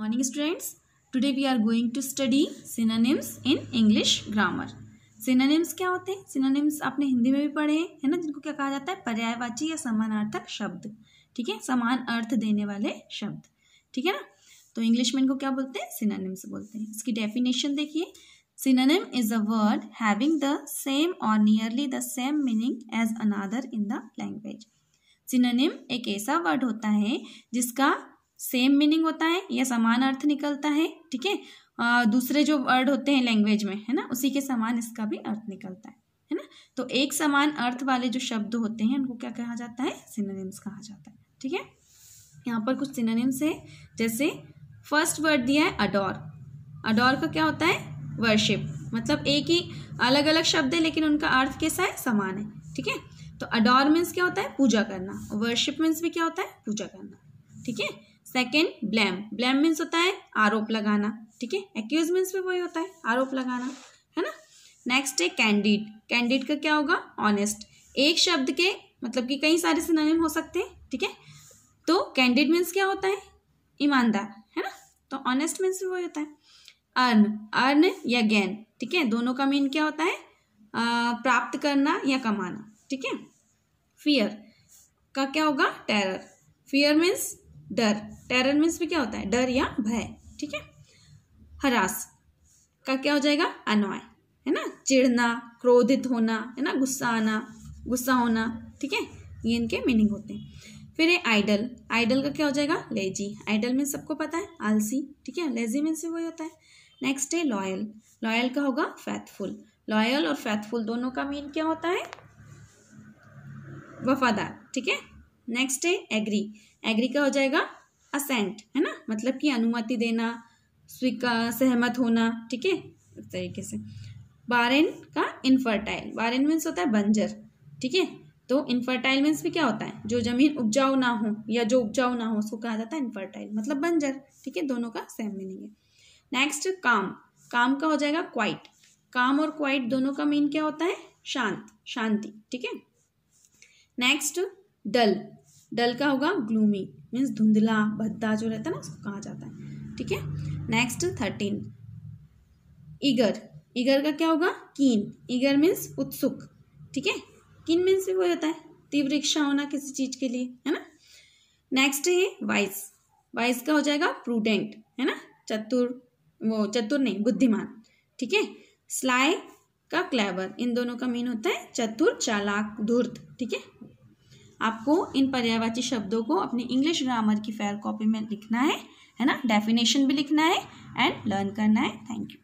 morning students today we are going to study synonyms in english grammar synonyms क्या होते हैं synonyms आपने हिंदी में भी पढ़े हैं है ना जिनको क्या कहा जाता है पर्यायवाची या समानार्थक शब्द ठीक है समान अर्थ देने वाले शब्द ठीक है ना तो इंग्लिश में इनको क्या बोलते हैं synonyms बोलते हैं इसकी डेफिनेशन देखिए synonym is a word having the same or nearly the same meaning as another in the language synonym एक ऐसा word होता है जिसका सेम मीनिंग होता है या समान अर्थ निकलता है ठीक है दूसरे जो वर्ड होते हैं लैंग्वेज में है ना उसी के समान इसका भी अर्थ निकलता है है ना तो एक समान अर्थ वाले जो शब्द होते हैं उनको क्या कहा जाता है सिनोनिम्स कहा जाता है ठीक है यहाँ पर कुछ सिनोनिम्स है जैसे फर्स्ट वर्ड दिया है अडोर अडोर का क्या होता है वर्शिप मतलब एक ही अलग अलग शब्द है लेकिन उनका अर्थ कैसा है समान है ठीक है तो अडोर मीन्स क्या होता है पूजा करना वर्शिप मीन्स भी क्या होता है पूजा करना ठीक है सेकेंड ब्लैम ब्लैम मीन्स होता है आरोप लगाना ठीक है एक्यूज मीन्स भी वही होता है आरोप लगाना है ना नेक्स्ट है कैंडिड कैंडिड का क्या होगा ऑनेस्ट एक शब्द के मतलब कि कई सारे सिनोनिम हो सकते हैं ठीक है तो कैंडिड मीन्स क्या होता है ईमानदार है ना तो ऑनेस्ट मीन्स भी वही होता है अर्न अर्न या गैन ठीक है दोनों का मीन क्या होता है आ, प्राप्त करना या कमाना ठीक है फियर का क्या होगा टेरर फियर मीन्स डर टेरर मीन्स भी क्या होता है डर या भय ठीक है हरास का क्या हो जाएगा अनॉय है ना चिढ़ना क्रोधित होना है ना गुस्सा आना गुस्सा होना ठीक है ये इनके मीनिंग होते हैं फिर है आइडल आइडल का क्या हो जाएगा लेजी आइडल मीन्स सबको पता है आलसी ठीक है लेजी मीन्स वही होता है नेक्स्ट है लॉयल लॉयल का होगा फैथफुल लॉयल और फैथफुल दोनों का मीन क्या होता है वफादार ठीक है नेक्स्ट है एग्री एग्री का हो जाएगा असेंट है ना मतलब कि अनुमति देना स्वीकार सहमत होना ठीक है इस तरीके से बारेन का इनफर्टाइल बारेन मीन्स होता है बंजर ठीक है तो इनफर्टाइल मीन्स भी क्या होता है जो जमीन उपजाऊ ना हो या जो उपजाऊ ना हो उसको कहा जाता है इनफर्टाइल मतलब बंजर ठीक है दोनों का सेम मीनिंग है नेक्स्ट काम काम का हो जाएगा क्वाइट काम और क्वाइट दोनों का मीन क्या होता है शांत शांति ठीक है नेक्स्ट डल डल का होगा ग्लूमी मीन्स धुंधला भद्दा जो रहता है ना उसको कहा जाता है ठीक है नेक्स्ट थर्टीन ईगर ईगर का क्या होगा कीन ईगर मीन्स उत्सुक ठीक है कीन मीन्स भी वो रहता है तीव्र इच्छा होना किसी चीज के लिए है ना नेक्स्ट है वाइस वाइस का हो जाएगा प्रूडेंट है ना चतुर वो चतुर नहीं बुद्धिमान ठीक है स्लाय का क्लेवर इन दोनों का मीन होता है चतुर चालाक धूर्त ठीक है आपको इन पर्यायवाची शब्दों को अपनी इंग्लिश ग्रामर की फेयर कॉपी में लिखना है है ना डेफिनेशन भी लिखना है एंड लर्न करना है थैंक यू